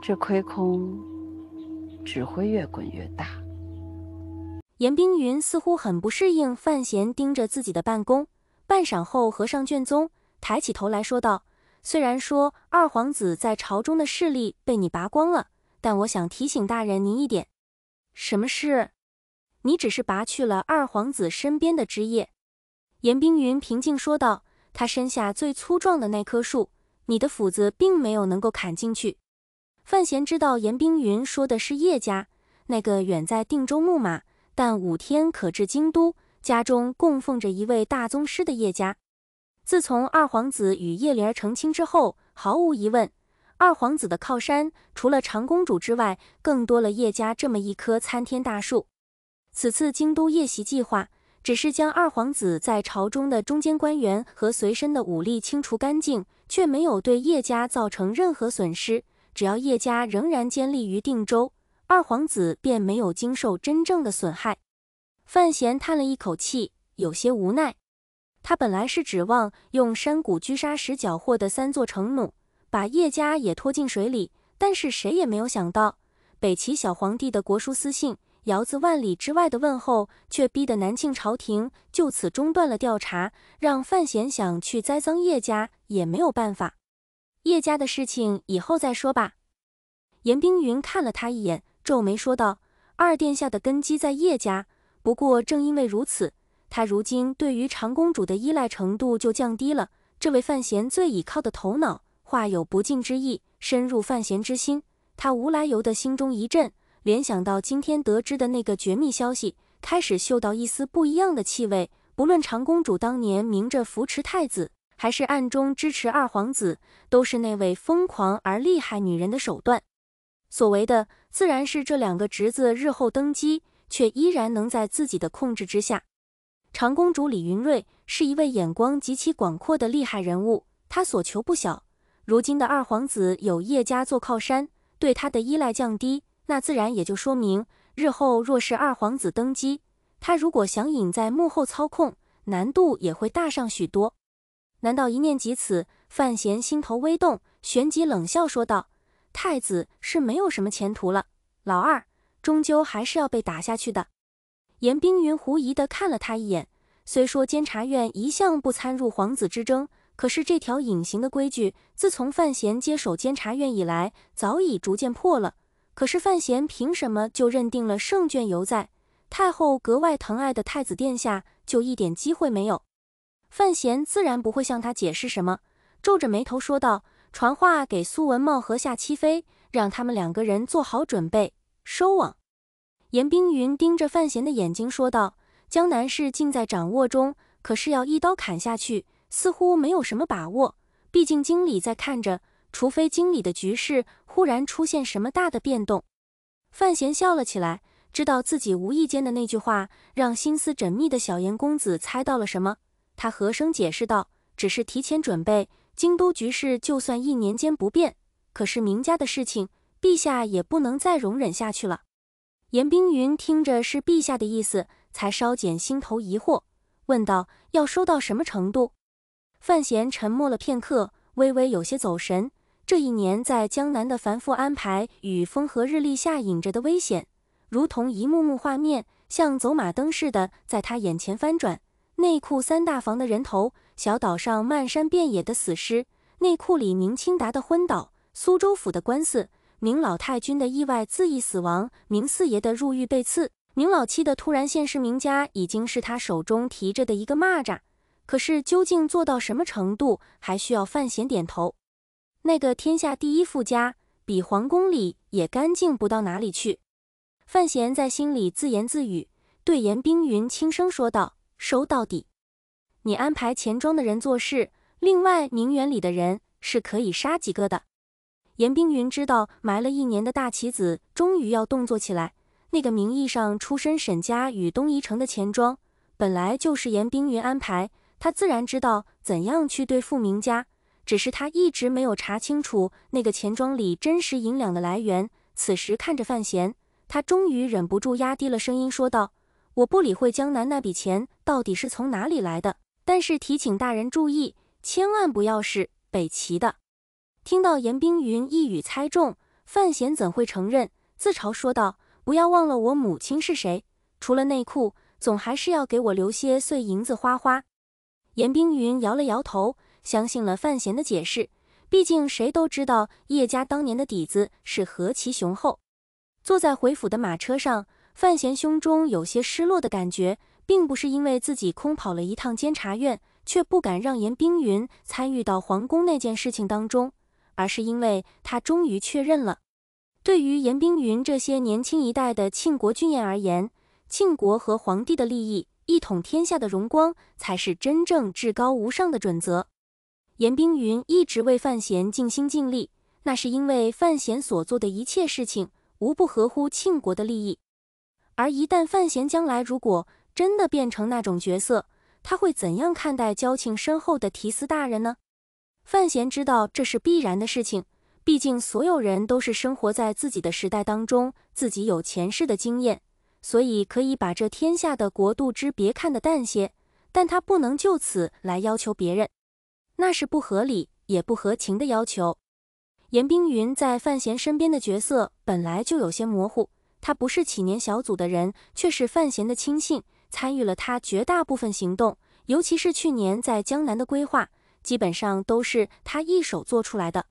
这亏空只会越滚越大。严冰云似乎很不适应，范闲盯着自己的办公，半晌后合上卷宗，抬起头来说道：“虽然说二皇子在朝中的势力被你拔光了，但我想提醒大人您一点，什么事？你只是拔去了二皇子身边的枝叶。”严冰云平静说道：“他身下最粗壮的那棵树，你的斧子并没有能够砍进去。”范闲知道严冰云说的是叶家，那个远在定州牧马，但五天可至京都，家中供奉着一位大宗师的叶家。自从二皇子与叶莲儿成亲之后，毫无疑问，二皇子的靠山除了长公主之外，更多了叶家这么一棵参天大树。此次京都夜袭计划只是将二皇子在朝中的中间官员和随身的武力清除干净，却没有对叶家造成任何损失。只要叶家仍然坚立于定州，二皇子便没有经受真正的损害。范闲叹了一口气，有些无奈。他本来是指望用山谷狙杀时缴获的三座城弩，把叶家也拖进水里，但是谁也没有想到，北齐小皇帝的国书私信，遥自万里之外的问候，却逼得南庆朝廷就此中断了调查，让范闲想去栽赃叶家也没有办法。叶家的事情以后再说吧。严冰云看了他一眼，皱眉说道：“二殿下的根基在叶家，不过正因为如此，他如今对于长公主的依赖程度就降低了。这位范闲最倚靠的头脑，话有不敬之意，深入范闲之心。他无来由的心中一震，联想到今天得知的那个绝密消息，开始嗅到一丝不一样的气味。不论长公主当年明着扶持太子。”还是暗中支持二皇子，都是那位疯狂而厉害女人的手段所为的，自然是这两个侄子日后登基，却依然能在自己的控制之下。长公主李云瑞是一位眼光极其广阔的厉害人物，她所求不小。如今的二皇子有叶家做靠山，对他的依赖降低，那自然也就说明，日后若是二皇子登基，他如果想隐在幕后操控，难度也会大上许多。难道一念及此，范闲心头微动，旋即冷笑说道：“太子是没有什么前途了，老二终究还是要被打下去的。”严冰云狐疑地看了他一眼。虽说监察院一向不参入皇子之争，可是这条隐形的规矩，自从范闲接手监察院以来，早已逐渐破了。可是范闲凭什么就认定了圣眷犹在？太后格外疼爱的太子殿下，就一点机会没有？范闲自然不会向他解释什么，皱着眉头说道：“传话给苏文茂和夏七飞，让他们两个人做好准备，收网。”严冰云盯着范闲的眼睛说道：“江南事尽在掌握中，可是要一刀砍下去，似乎没有什么把握。毕竟经理在看着，除非经理的局势忽然出现什么大的变动。”范闲笑了起来，知道自己无意间的那句话让心思缜密的小严公子猜到了什么。他和声解释道：“只是提前准备，京都局势就算一年间不变，可是明家的事情，陛下也不能再容忍下去了。”严冰云听着是陛下的意思，才稍减心头疑惑，问道：“要收到什么程度？”范闲沉默了片刻，微微有些走神。这一年在江南的繁复安排与风和日丽下隐着的危险，如同一幕幕画面，像走马灯似的在他眼前翻转。内库三大房的人头，小岛上漫山遍野的死尸，内库里明清达的昏倒，苏州府的官司，明老太君的意外自缢死亡，明四爷的入狱被刺，明老七的突然现世。明家已经是他手中提着的一个蚂蚱，可是究竟做到什么程度，还需要范闲点头。那个天下第一富家，比皇宫里也干净不到哪里去。范闲在心里自言自语，对严冰云轻声说道。收到底，你安排钱庄的人做事。另外，名媛里的人是可以杀几个的。严冰云知道埋了一年的大棋子终于要动作起来。那个名义上出身沈家与东夷城的钱庄，本来就是严冰云安排，他自然知道怎样去对付明家。只是他一直没有查清楚那个钱庄里真实银两的来源。此时看着范闲，他终于忍不住压低了声音说道。我不理会江南那笔钱到底是从哪里来的，但是提醒大人注意，千万不要是北齐的。听到严冰云一语猜中，范闲怎会承认？自嘲说道：“不要忘了我母亲是谁，除了内裤，总还是要给我留些碎银子花花。”严冰云摇了摇头，相信了范闲的解释。毕竟谁都知道叶家当年的底子是何其雄厚。坐在回府的马车上。范闲胸中有些失落的感觉，并不是因为自己空跑了一趟监察院，却不敢让严冰云参与到皇宫那件事情当中，而是因为他终于确认了，对于严冰云这些年轻一代的庆国俊彦而言，庆国和皇帝的利益，一统天下的荣光，才是真正至高无上的准则。严冰云一直为范闲尽心尽力，那是因为范闲所做的一切事情，无不合乎庆国的利益。而一旦范闲将来如果真的变成那种角色，他会怎样看待交情深厚的提斯大人呢？范闲知道这是必然的事情，毕竟所有人都是生活在自己的时代当中，自己有前世的经验，所以可以把这天下的国度之别看得淡些。但他不能就此来要求别人，那是不合理也不合情的要求。严冰云在范闲身边的角色本来就有些模糊。他不是起年小组的人，却是范闲的亲信，参与了他绝大部分行动，尤其是去年在江南的规划，基本上都是他一手做出来的。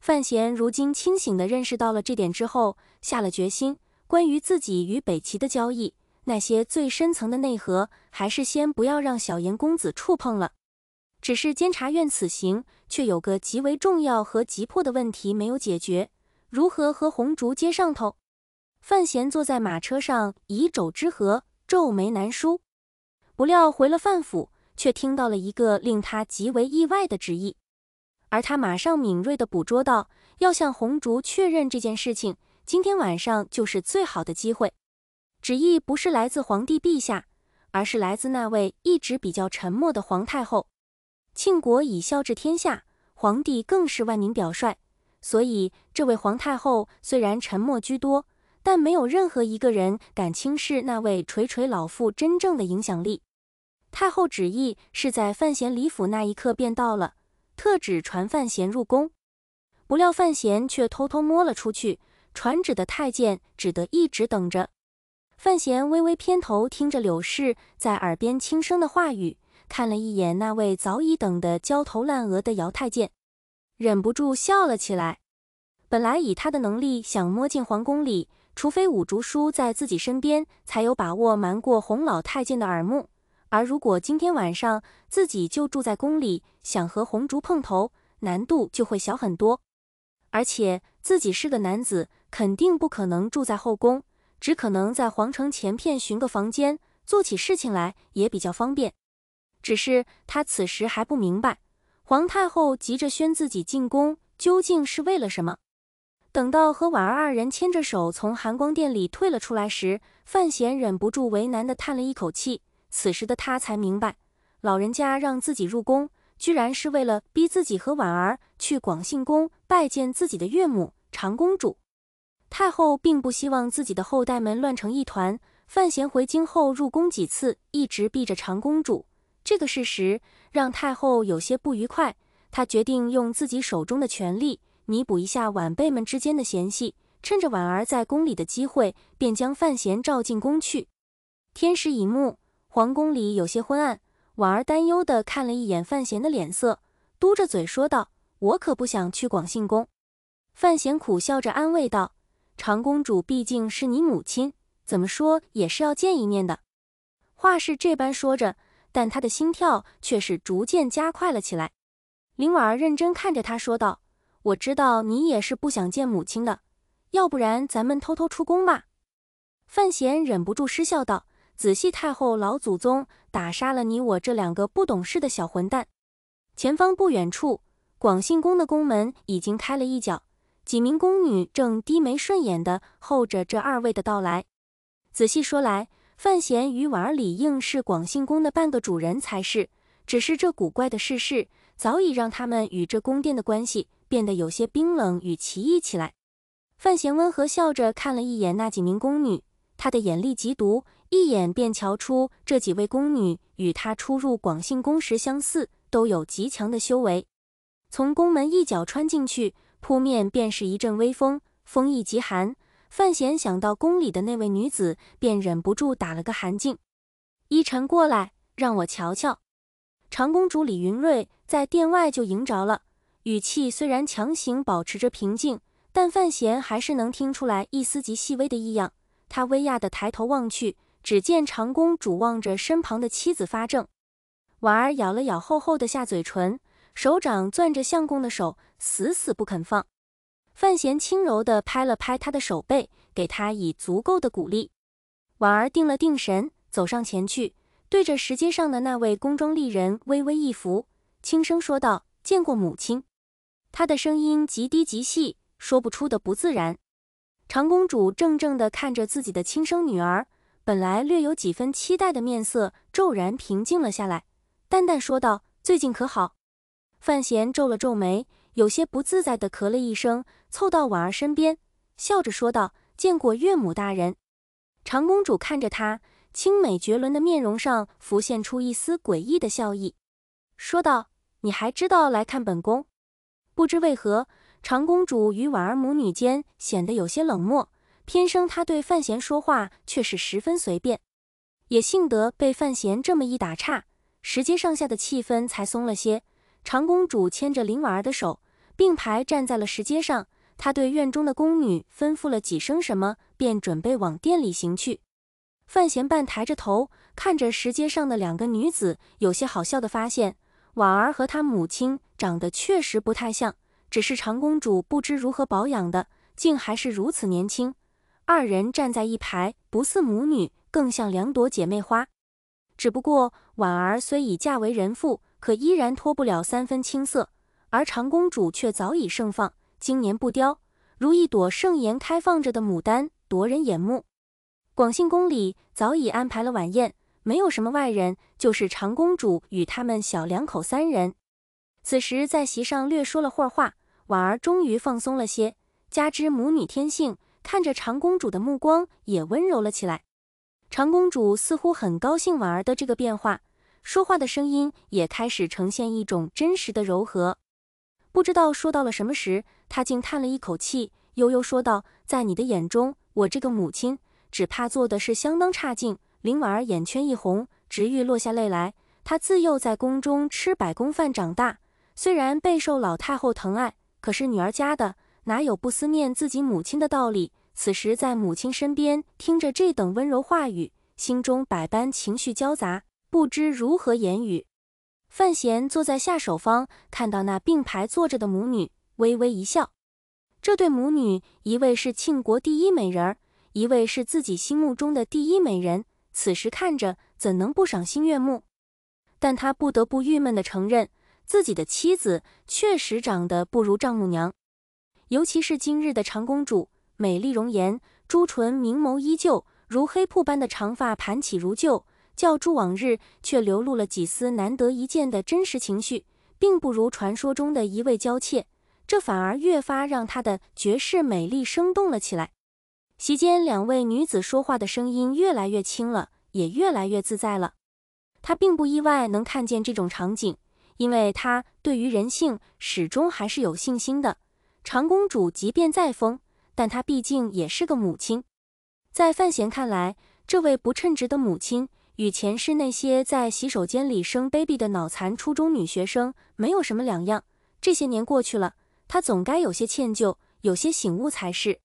范闲如今清醒地认识到了这点之后，下了决心：关于自己与北齐的交易，那些最深层的内核，还是先不要让小颜公子触碰了。只是监察院此行却有个极为重要和急迫的问题没有解决：如何和红竹接上头？范闲坐在马车上，以肘支合，皱眉难舒。不料回了范府，却听到了一个令他极为意外的旨意。而他马上敏锐地捕捉到，要向红烛确认这件事情，今天晚上就是最好的机会。旨意不是来自皇帝陛下，而是来自那位一直比较沉默的皇太后。庆国以孝治天下，皇帝更是万民表率，所以这位皇太后虽然沉默居多。但没有任何一个人敢轻视那位垂垂老妇真正的影响力。太后旨意是在范闲离府那一刻便到了，特旨传范闲入宫。不料范闲却偷偷摸了出去，传旨的太监只得一直等着。范闲微微偏头，听着柳氏在耳边轻声的话语，看了一眼那位早已等得焦头烂额的姚太监，忍不住笑了起来。本来以他的能力，想摸进皇宫里。除非五竹叔在自己身边，才有把握瞒过洪老太监的耳目。而如果今天晚上自己就住在宫里，想和红竹碰头，难度就会小很多。而且自己是个男子，肯定不可能住在后宫，只可能在皇城前片寻个房间，做起事情来也比较方便。只是他此时还不明白，皇太后急着宣自己进宫，究竟是为了什么。等到和婉儿二人牵着手从寒光殿里退了出来时，范闲忍不住为难地叹了一口气。此时的他才明白，老人家让自己入宫，居然是为了逼自己和婉儿去广信宫拜见自己的岳母长公主。太后并不希望自己的后代们乱成一团。范闲回京后入宫几次，一直避着长公主，这个事实让太后有些不愉快。她决定用自己手中的权力。弥补一下晚辈们之间的嫌隙，趁着婉儿在宫里的机会，便将范闲召进宫去。天时已暮，皇宫里有些昏暗。婉儿担忧地看了一眼范闲的脸色，嘟着嘴说道：“我可不想去广信宫。”范闲苦笑着安慰道：“长公主毕竟是你母亲，怎么说也是要见一面的。”话是这般说着，但他的心跳却是逐渐加快了起来。林婉儿认真看着他说道。我知道你也是不想见母亲的，要不然咱们偷偷出宫吧。范闲忍不住失笑道：“仔细太后老祖宗打杀了你我这两个不懂事的小混蛋。”前方不远处，广信宫的宫门已经开了一角，几名宫女正低眉顺眼地候着这二位的到来。仔细说来，范闲与婉儿、理应是广信宫的半个主人才是，只是这古怪的世事早已让他们与这宫殿的关系。变得有些冰冷与奇异起来。范闲温和笑着看了一眼那几名宫女，他的眼力极毒，一眼便瞧出这几位宫女与他初入广信宫时相似，都有极强的修为。从宫门一脚穿进去，扑面便是一阵微风，风意极寒。范闲想到宫里的那位女子，便忍不住打了个寒噤。依晨过来，让我瞧瞧。长公主李云睿在殿外就迎着了。语气虽然强行保持着平静，但范闲还是能听出来一丝极细微的异样。他微讶地抬头望去，只见长公主望着身旁的妻子发怔。婉儿咬了咬厚厚的下嘴唇，手掌攥着相公的手，死死不肯放。范闲轻柔地拍了拍他的手背，给他以足够的鼓励。婉儿定了定神，走上前去，对着石阶上的那位宫中丽人微微一拂，轻声说道：“见过母亲。”她的声音极低极细，说不出的不自然。长公主怔怔的看着自己的亲生女儿，本来略有几分期待的面色骤然平静了下来，淡淡说道：“最近可好？”范闲皱了皱眉，有些不自在的咳了一声，凑到婉儿身边，笑着说道：“见过岳母大人。”长公主看着他清美绝伦的面容上浮现出一丝诡异的笑意，说道：“你还知道来看本宫？”不知为何，长公主与婉儿母女间显得有些冷漠。偏生她对范闲说话却是十分随便。也幸得被范闲这么一打岔，石阶上下的气氛才松了些。长公主牵着林婉儿的手，并排站在了石阶上。她对院中的宫女吩咐了几声什么，便准备往殿里行去。范闲半抬着头看着石阶上的两个女子，有些好笑的发现，婉儿和她母亲。长得确实不太像，只是长公主不知如何保养的，竟还是如此年轻。二人站在一排，不似母女，更像两朵姐妹花。只不过婉儿虽已嫁为人妇，可依然脱不了三分青涩，而长公主却早已盛放，经年不凋，如一朵盛颜开放着的牡丹，夺人眼目。广信宫里早已安排了晚宴，没有什么外人，就是长公主与他们小两口三人。此时在席上略说了会儿话，婉儿终于放松了些，加之母女天性，看着长公主的目光也温柔了起来。长公主似乎很高兴婉儿的这个变化，说话的声音也开始呈现一种真实的柔和。不知道说到了什么时，她竟叹了一口气，悠悠说道：“在你的眼中，我这个母亲只怕做的是相当差劲。”林婉儿眼圈一红，直欲落下泪来。她自幼在宫中吃百公饭长大。虽然备受老太后疼爱，可是女儿家的哪有不思念自己母亲的道理？此时在母亲身边，听着这等温柔话语，心中百般情绪交杂，不知如何言语。范闲坐在下手方，看到那并排坐着的母女，微微一笑。这对母女，一位是庆国第一美人儿，一位是自己心目中的第一美人，此时看着怎能不赏心悦目？但他不得不郁闷地承认。自己的妻子确实长得不如丈母娘，尤其是今日的长公主，美丽容颜，朱唇明眸依旧，如黑瀑般的长发盘起如旧，较之往日却流露了几丝难得一见的真实情绪，并不如传说中的一味娇怯，这反而越发让她的绝世美丽生动了起来。席间，两位女子说话的声音越来越轻了，也越来越自在了。他并不意外能看见这种场景。因为她对于人性始终还是有信心的。长公主即便再疯，但她毕竟也是个母亲。在范闲看来，这位不称职的母亲与前世那些在洗手间里生 baby 的脑残初中女学生没有什么两样。这些年过去了，她总该有些歉疚，有些醒悟才是。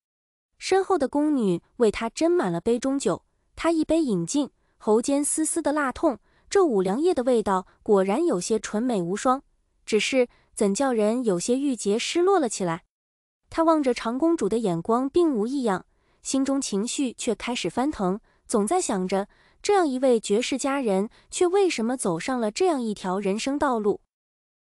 身后的宫女为她斟满了杯中酒，她一杯饮尽，喉间丝丝的辣痛。这五粮液的味道果然有些纯美无双，只是怎叫人有些郁结失落了起来？他望着长公主的眼光并无异样，心中情绪却开始翻腾，总在想着这样一位绝世佳人，却为什么走上了这样一条人生道路？